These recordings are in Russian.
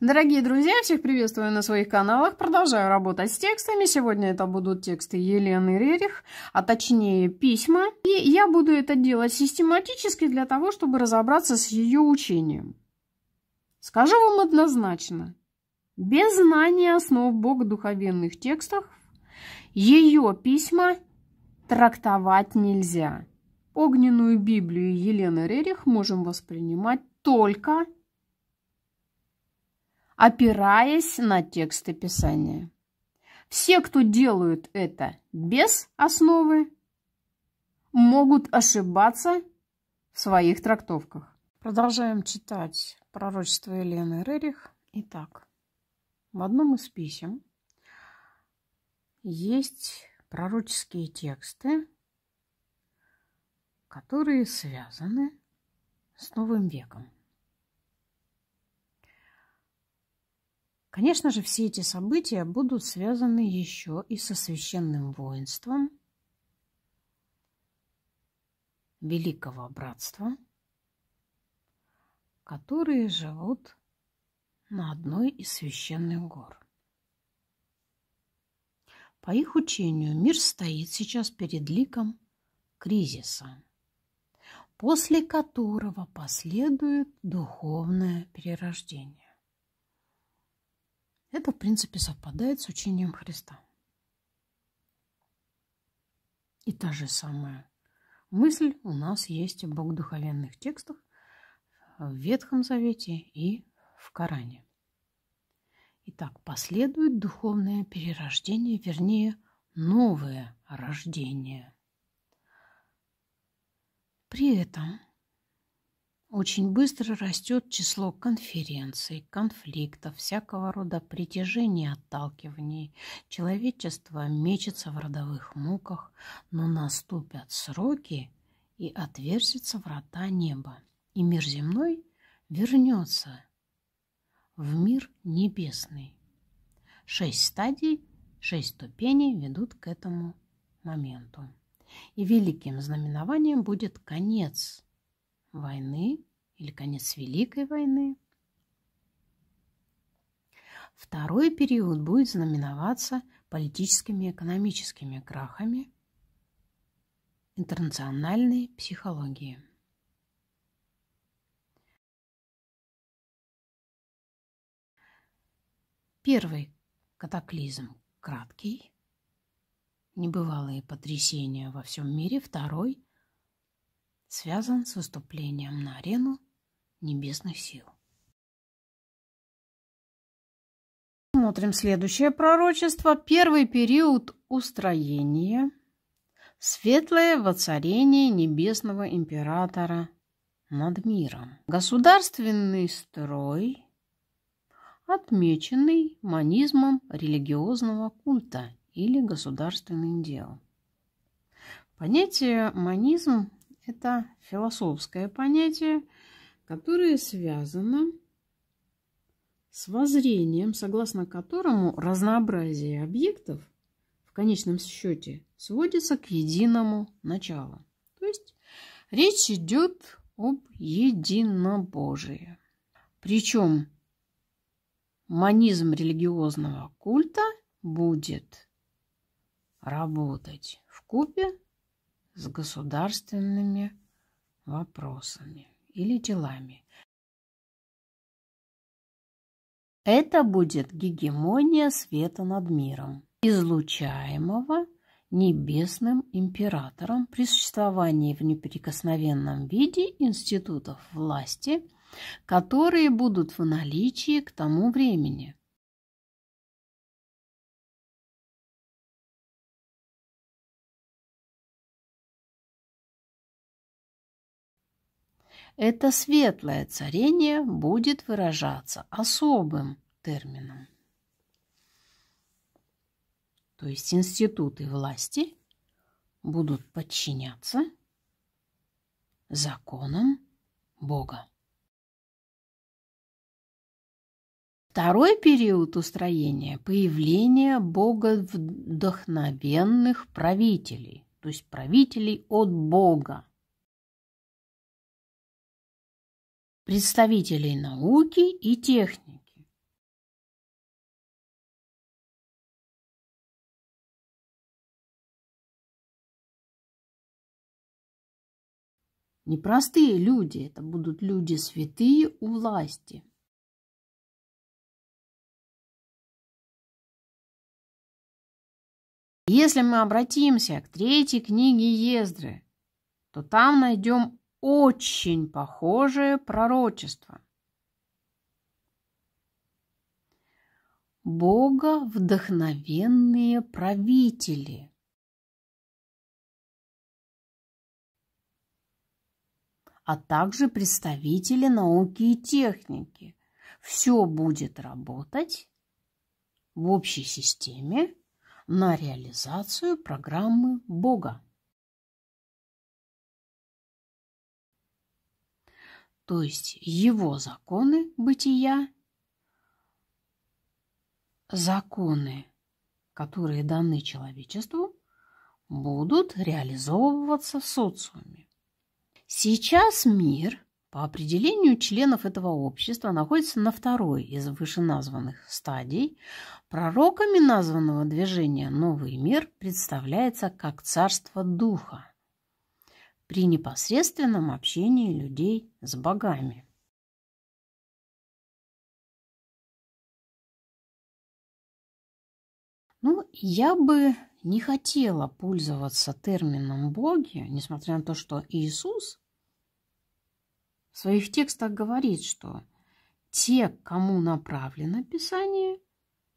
Дорогие друзья, всех приветствую на своих каналах. Продолжаю работать с текстами. Сегодня это будут тексты Елены Рерих, а точнее письма. И я буду это делать систематически для того, чтобы разобраться с ее учением. Скажу вам однозначно, без знания основ богодуховенных текстов ее письма трактовать нельзя. Огненную Библию Елены Рерих можем воспринимать только опираясь на тексты Писания. Все, кто делают это без основы, могут ошибаться в своих трактовках. Продолжаем читать пророчество Елены Рерих. Итак, в одном из писем есть пророческие тексты, которые связаны с Новым веком. Конечно же, все эти события будут связаны еще и со священным воинством Великого Братства, которые живут на одной из священных гор. По их учению, мир стоит сейчас перед ликом кризиса, после которого последует духовное перерождение. Это, в принципе, совпадает с учением Христа. И та же самая мысль у нас есть в Богодуховенных текстах в Ветхом Завете и в Коране. Итак, последует духовное перерождение, вернее, новое рождение. При этом очень быстро растет число конференций, конфликтов, всякого рода притяжений и отталкиваний. Человечество мечется в родовых муках, но наступят сроки, и отверзится врата неба, и мир земной вернется в мир небесный. Шесть стадий, шесть ступеней ведут к этому моменту. И великим знаменованием будет конец – войны или конец Великой войны. Второй период будет знаменоваться политическими и экономическими крахами интернациональной психологии. Первый катаклизм краткий, небывалые потрясения во всем мире. Второй связан с выступлением на арену небесных сил. Смотрим следующее пророчество. Первый период устроения. Светлое воцарение небесного императора над миром. Государственный строй, отмеченный манизмом религиозного культа или государственных дел. Понятие манизм это философское понятие, которое связано с воззрением, согласно которому разнообразие объектов в конечном счете сводится к единому началу. То есть речь идет об единобожии. Причем монизм религиозного культа будет работать в купе с государственными вопросами или делами. Это будет гегемония света над миром, излучаемого небесным императором при существовании в неприкосновенном виде институтов власти, которые будут в наличии к тому времени. это светлое царение будет выражаться особым термином. То есть институты власти будут подчиняться законам Бога. Второй период устроения – появление бога вдохновенных правителей, то есть правителей от Бога, представителей науки и техники. Непростые люди, это будут люди святые у власти. Если мы обратимся к третьей книге Ездры, то там найдем очень похожее пророчество. Бога вдохновенные правители. а также представители науки и техники. Все будет работать в общей системе на реализацию программы Бога. то есть его законы бытия, законы, которые даны человечеству, будут реализовываться в социуме. Сейчас мир по определению членов этого общества находится на второй из вышеназванных стадий. Пророками названного движения «Новый мир» представляется как царство духа при непосредственном общении людей с богами. Ну, я бы не хотела пользоваться термином «боги», несмотря на то, что Иисус в своих текстах говорит, что те, кому направлено Писание,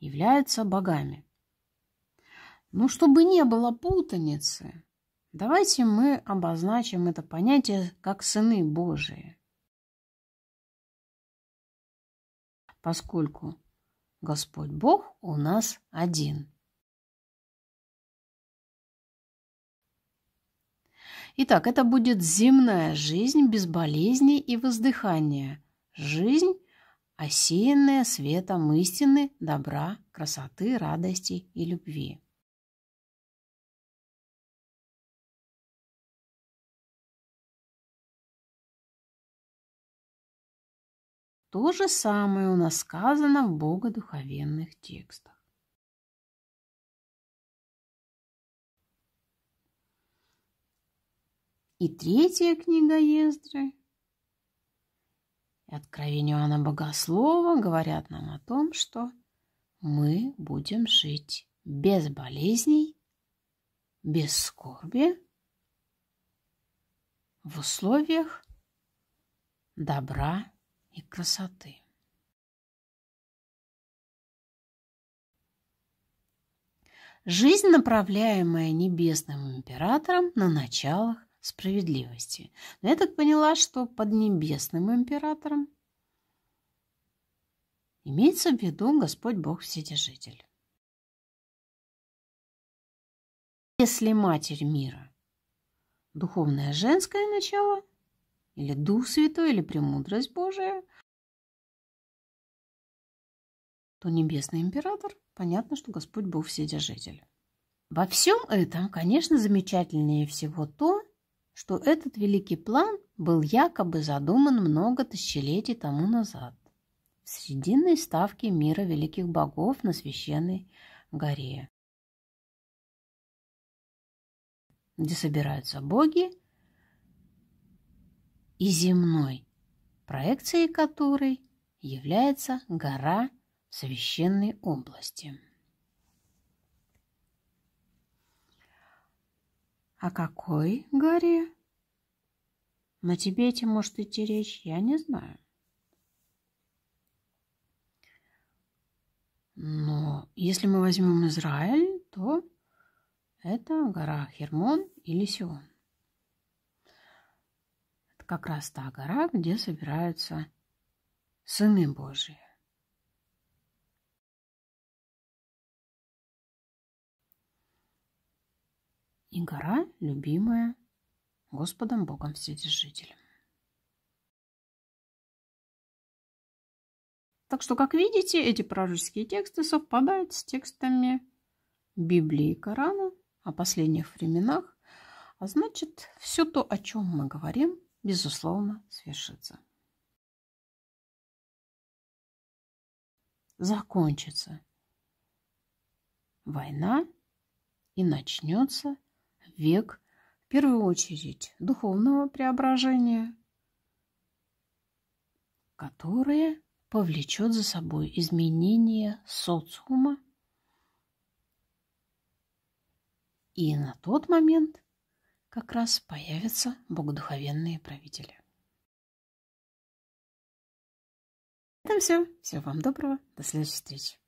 являются богами. Но ну, чтобы не было путаницы, Давайте мы обозначим это понятие как сыны Божии, поскольку Господь Бог у нас один. Итак, это будет земная жизнь без болезней и воздыхания, жизнь, осеянная светом истины, добра, красоты, радости и любви. То же самое у нас сказано в богодуховенных текстах. И третья книга Ездры и Откровение Иоанна Богослова говорят нам о том, что мы будем жить без болезней, без скорби, в условиях добра и красоты. Жизнь, направляемая небесным императором на началах справедливости. Но я так поняла, что под небесным императором имеется в виду Господь Бог Вседержитель. Если Матерь мира – духовное женское начало – или Дух Святой, или Премудрость Божия, то Небесный Император, понятно, что Господь Бог Вседержитель. Во всем этом, конечно, замечательнее всего то, что этот великий план был якобы задуман много тысячелетий тому назад в срединной ставке мира великих богов на священной горе, где собираются боги – и земной, проекцией которой является гора священной области. О какой горе? На Тибете может идти речь, я не знаю. Но если мы возьмем Израиль, то это гора Хермон или Сион как раз та гора, где собираются сыны Божии. И гора, любимая Господом Богом Вседержителем. Так что, как видите, эти пророческие тексты совпадают с текстами Библии и Корана о последних временах. А значит, все то, о чем мы говорим, безусловно, свершится. Закончится война и начнется век, в первую очередь, духовного преображения, которое повлечет за собой изменение социума. И на тот момент как раз появятся богодуховенные правители. На этом все. Всего вам доброго. До следующей встречи.